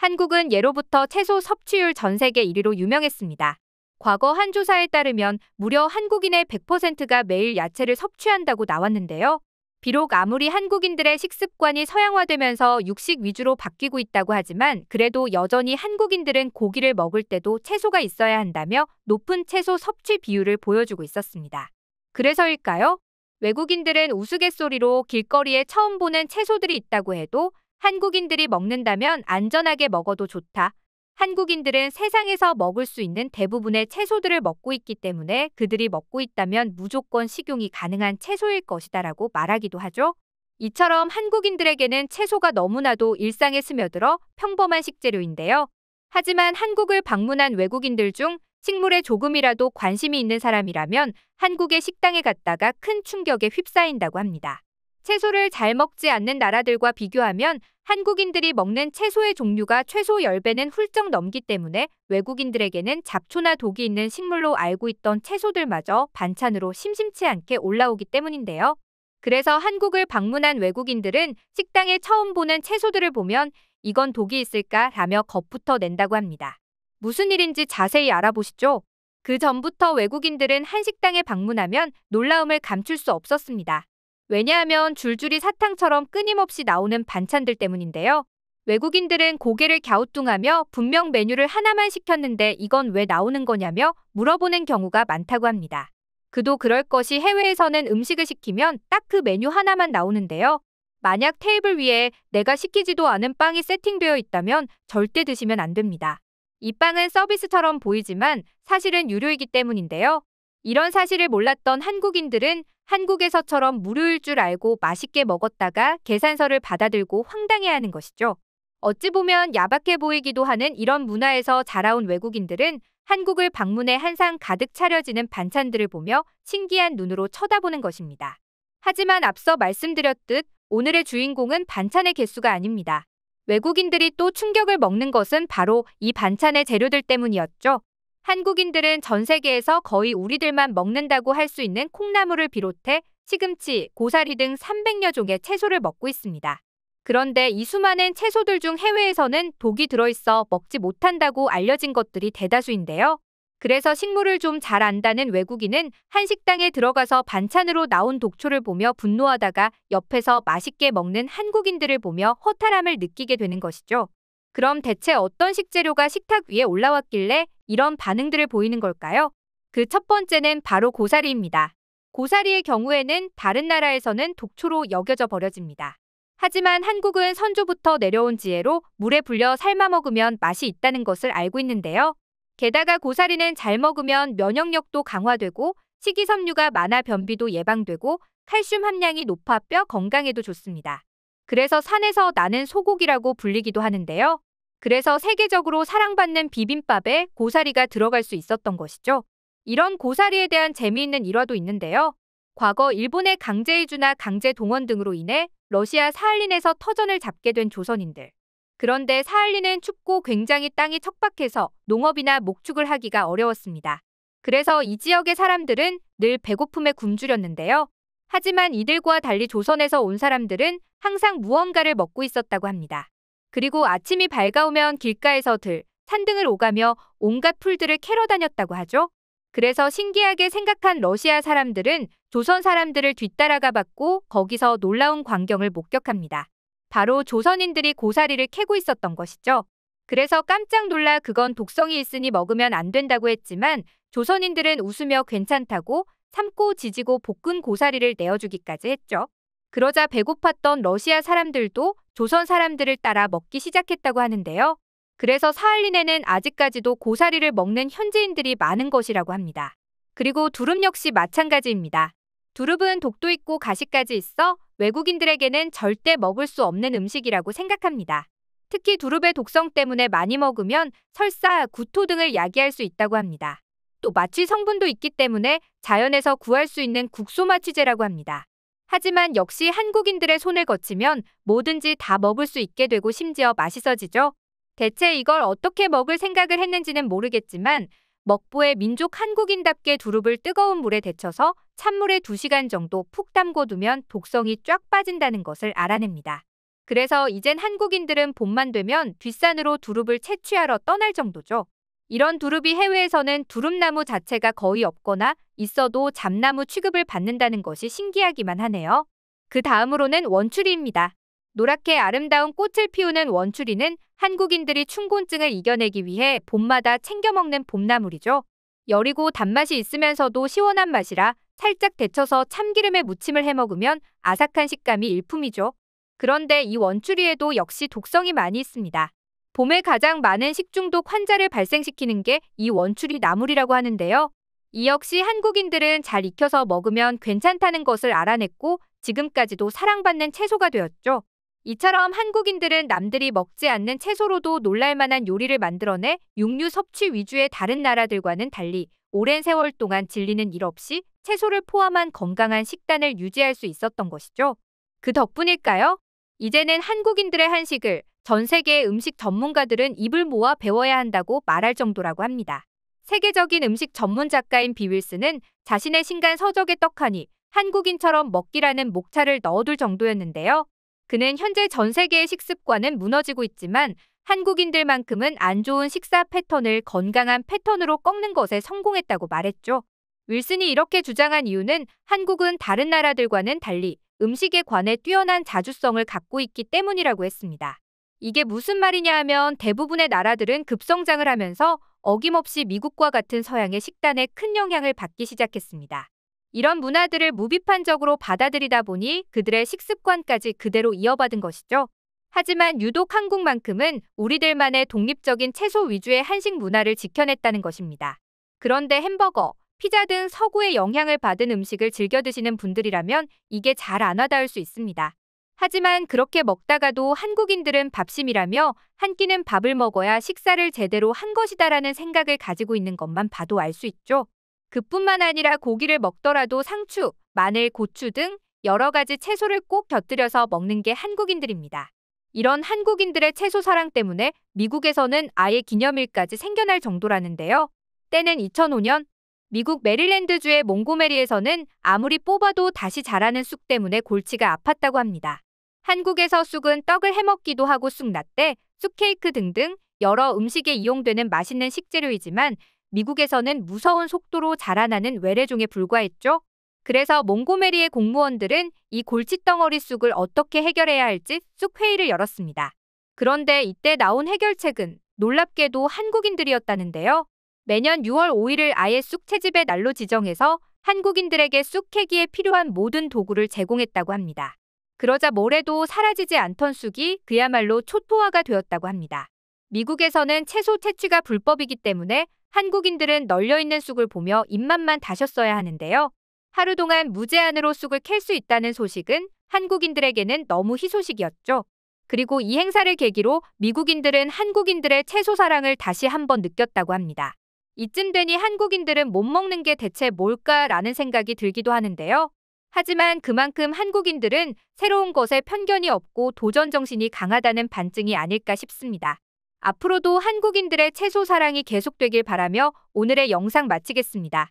한국은 예로부터 채소 섭취율 전 세계 1위로 유명했습니다. 과거 한 조사에 따르면 무려 한국인의 100%가 매일 야채를 섭취한다고 나왔는데요. 비록 아무리 한국인들의 식습관이 서양화되면서 육식 위주로 바뀌고 있다고 하지만 그래도 여전히 한국인들은 고기를 먹을 때도 채소가 있어야 한다며 높은 채소 섭취 비율을 보여주고 있었습니다. 그래서일까요? 외국인들은 우스갯소리로 길거리에 처음 보는 채소들이 있다고 해도 한국인들이 먹는다면 안전하게 먹어도 좋다. 한국인들은 세상에서 먹을 수 있는 대부분의 채소들을 먹고 있기 때문에 그들이 먹고 있다면 무조건 식용이 가능한 채소일 것이다라고 말하기도 하죠. 이처럼 한국인들에게는 채소가 너무나도 일상에 스며들어 평범한 식재료인데요. 하지만 한국을 방문한 외국인들 중 식물에 조금이라도 관심이 있는 사람이라면 한국의 식당에 갔다가 큰 충격에 휩싸인다고 합니다. 채소를 잘 먹지 않는 나라들과 비교하면 한국인들이 먹는 채소의 종류가 최소 10배는 훌쩍 넘기 때문에 외국인들에게는 잡초나 독이 있는 식물로 알고 있던 채소들마저 반찬으로 심심치 않게 올라오기 때문인데요. 그래서 한국을 방문한 외국인들은 식당에 처음 보는 채소들을 보면 이건 독이 있을까 라며 겁부터 낸다고 합니다. 무슨 일인지 자세히 알아보시죠. 그 전부터 외국인들은 한식당에 방문하면 놀라움을 감출 수 없었습니다. 왜냐하면 줄줄이 사탕처럼 끊임없이 나오는 반찬들 때문인데요. 외국인들은 고개를 갸우뚱하며 분명 메뉴를 하나만 시켰는데 이건 왜 나오는 거냐며 물어보는 경우가 많다고 합니다. 그도 그럴 것이 해외에서는 음식을 시키면 딱 그 메뉴 하나만 나오는데요. 만약 테이블 위에 내가 시키지도 않은 빵이 세팅되어 있다면 절대 드시면 안 됩니다. 이 빵은 서비스처럼 보이지만 사실은 유료이기 때문인데요. 이런 사실을 몰랐던 한국인들은 한국에서처럼 무료일 줄 알고 맛있게 먹었다가 계산서를 받아들고 황당해하는 것이죠. 어찌 보면 야박해 보이기도 하는 이런 문화에서 자라온 외국인들은 한국을 방문해 한상 가득 차려지는 반찬들을 보며 신기한 눈으로 쳐다보는 것입니다. 하지만 앞서 말씀드렸듯 오늘의 주인공은 반찬의 개수가 아닙니다. 외국인들이 또 충격을 먹는 것은 바로 이 반찬의 재료들 때문이었죠. 한국인들은 전 세계에서 거의 우리들만 먹는다고 할 수 있는 콩나물을 비롯해 시금치, 고사리 등 300여 종의 채소를 먹고 있습니다. 그런데 이 수많은 채소들 중 해외에서는 독이 들어있어 먹지 못한다고 알려진 것들이 대다수인데요. 그래서 식물을 좀 잘 안다는 외국인은 한식당에 들어가서 반찬으로 나온 독초를 보며 분노하다가 옆에서 맛있게 먹는 한국인들을 보며 허탈함을 느끼게 되는 것이죠. 그럼 대체 어떤 식재료가 식탁 위에 올라왔길래 이런 반응들을 보이는 걸까요? 그 첫 번째는 바로 고사리입니다. 고사리의 경우에는 다른 나라에서는 독초로 여겨져 버려집니다. 하지만 한국은 선조부터 내려온 지혜로 물에 불려 삶아 먹으면 맛이 있다는 것을 알고 있는데요. 게다가 고사리는 잘 먹으면 면역력도 강화되고 식이섬유가 많아 변비도 예방되고 칼슘 함량이 높아 뼈 건강에도 좋습니다. 그래서 산에서 나는 소고기라고 불리기도 하는데요. 그래서 세계적으로 사랑받는 비빔밥에 고사리가 들어갈 수 있었던 것이죠. 이런 고사리에 대한 재미있는 일화도 있는데요. 과거 일본의 강제이주나 강제동원 등으로 인해 러시아 사할린에서 터전을 잡게 된 조선인들. 그런데 사할린은 춥고 굉장히 땅이 척박해서 농업이나 목축을 하기가 어려웠습니다. 그래서 이 지역의 사람들은 늘 배고픔에 굶주렸는데요. 하지만 이들과 달리 조선에서 온 사람들은 항상 무언가를 먹고 있었다고 합니다. 그리고 아침이 밝아오면 길가에서 들, 산 등을 오가며 온갖 풀들을 캐러 다녔다고 하죠. 그래서 신기하게 생각한 러시아 사람들은 조선 사람들을 뒤따라가 봤고 거기서 놀라운 광경을 목격합니다. 바로 조선인들이 고사리를 캐고 있었던 것이죠. 그래서 깜짝 놀라 그건 독성이 있으니 먹으면 안 된다고 했지만 조선인들은 웃으며 괜찮다고 삶고 지지고 볶은 고사리를 내어주기까지 했죠. 그러자 배고팠던 러시아 사람들도 조선 사람들을 따라 먹기 시작했다고 하는데요. 그래서 사할린에는 아직까지도 고사리를 먹는 현지인들이 많은 것이라고 합니다. 그리고 두릅 역시 마찬가지입니다. 두릅은 독도 있고 가시까지 있어 외국인들에게는 절대 먹을 수 없는 음식이라고 생각합니다. 특히 두릅의 독성 때문에 많이 먹으면 설사, 구토 등을 야기할 수 있다고 합니다. 또 마취 성분도 있기 때문에 자연에서 구할 수 있는 국소마취제라고 합니다. 하지만 역시 한국인들의 손을 거치면 뭐든지 다 먹을 수 있게 되고 심지어 맛있어지죠. 대체 이걸 어떻게 먹을 생각을 했는지는 모르겠지만 먹부에 민족 한국인답게 두릅을 뜨거운 물에 데쳐서 찬물에 2시간 정도 푹 담궈 두면 독성이 쫙 빠진다는 것을 알아냅니다. 그래서 이젠 한국인들은 봄만 되면 뒷산으로 두릅을 채취하러 떠날 정도죠. 이런 두릅이 해외에서는 두릅나무 자체가 거의 없거나 있어도 잡나무 취급을 받는다는 것이 신기하기만 하네요. 그 다음으로는 원추리입니다. 노랗게 아름다운 꽃을 피우는 원추리는 한국인들이 춘곤증을 이겨내기 위해 봄마다 챙겨 먹는 봄나물이죠. 여리고 단맛이 있으면서도 시원한 맛이라 살짝 데쳐서 참기름에 무침을 해 먹으면 아삭한 식감이 일품이죠. 그런데 이 원추리에도 역시 독성이 많이 있습니다. 봄에 가장 많은 식중독 환자를 발생시키는 게 이 원추리 나물이라고 하는데요. 이 역시 한국인들은 잘 익혀서 먹으면 괜찮다는 것을 알아냈고 지금까지도 사랑받는 채소가 되었죠. 이처럼 한국인들은 남들이 먹지 않는 채소로도 놀랄만한 요리를 만들어내 육류 섭취 위주의 다른 나라들과는 달리 오랜 세월 동안 질리는 일 없이 채소를 포함한 건강한 식단을 유지할 수 있었던 것이죠. 그 덕분일까요? 이제는 한국인들의 한식을 전 세계의 음식 전문가들은 입을 모아 배워야 한다고 말할 정도라고 합니다. 세계적인 음식 전문 작가인 비윌스는 자신의 신간 서적에 떡하니 한국인처럼 먹기라는 목차를 넣어둘 정도였는데요. 그는 현재 전 세계의 식습관은 무너지고 있지만 한국인들만큼은 안 좋은 식사 패턴을 건강한 패턴으로 꺾는 것에 성공했다고 말했죠. 윌슨이 이렇게 주장한 이유는 한국은 다른 나라들과는 달리 음식에 관해 뛰어난 자주성을 갖고 있기 때문이라고 했습니다. 이게 무슨 말이냐 하면 대부분의 나라들은 급성장을 하면서 어김없이 미국과 같은 서양의 식단에 큰 영향을 받기 시작했습니다. 이런 문화들을 무비판적으로 받아들이다 보니 그들의 식습관까지 그대로 이어받은 것이죠. 하지만 유독 한국만큼은 우리들만의 독립적인 채소 위주의 한식 문화를 지켜냈다는 것입니다. 그런데 햄버거, 피자 등 서구의 영향을 받은 음식을 즐겨 드시는 분들이라면 이게 잘 안 와닿을 수 있습니다. 하지만 그렇게 먹다가도 한국인들은 밥심이라며 한 끼는 밥을 먹어야 식사를 제대로 한 것이다라는 생각을 가지고 있는 것만 봐도 알 수 있죠. 그뿐만 아니라 고기를 먹더라도 상추, 마늘, 고추 등 여러 가지 채소를 꼭 곁들여서 먹는 게 한국인들입니다. 이런 한국인들의 채소 사랑 때문에 미국에서는 아예 기념일까지 생겨날 정도라는데요. 때는 2005년 미국 메릴랜드주의 몽고메리에서는 아무리 뽑아도 다시 자라는 쑥 때문에 골치가 아팠다고 합니다. 한국에서 쑥은 떡을 해먹기도 하고 쑥라떼, 쑥케이크 등등 여러 음식에 이용되는 맛있는 식재료이지만 미국에서는 무서운 속도로 자라나는 외래종에 불과했죠. 그래서 몽고메리의 공무원들은 이 골칫덩어리 쑥을 어떻게 해결해야 할지 쑥 회의를 열었습니다. 그런데 이때 나온 해결책은 놀랍게도 한국인들이었다는데요. 매년 6월 5일을 아예 쑥채집의 날로 지정해서 한국인들에게 쑥 캐기에 필요한 모든 도구를 제공했다고 합니다. 그러자 모래도 사라지지 않던 쑥이 그야말로 초토화가 되었다고 합니다. 미국에서는 채소 채취가 불법이기 때문에 한국인들은 널려있는 쑥을 보며 입맛만 다셨어야 하는데요. 하루 동안 무제한으로 쑥을 캘 수 있다는 소식은 한국인들에게는 너무 희소식이었죠. 그리고 이 행사를 계기로 미국인들은 한국인들의 채소 사랑을 다시 한번 느꼈다고 합니다. 이쯤 되니 한국인들은 못 먹는 게 대체 뭘까라는 생각이 들기도 하는데요. 하지만 그만큼 한국인들은 새로운 것에 편견이 없고 도전 정신이 강하다는 반증이 아닐까 싶습니다. 앞으로도 한국인들의 채소 사랑이 계속되길 바라며 오늘의 영상 마치겠습니다.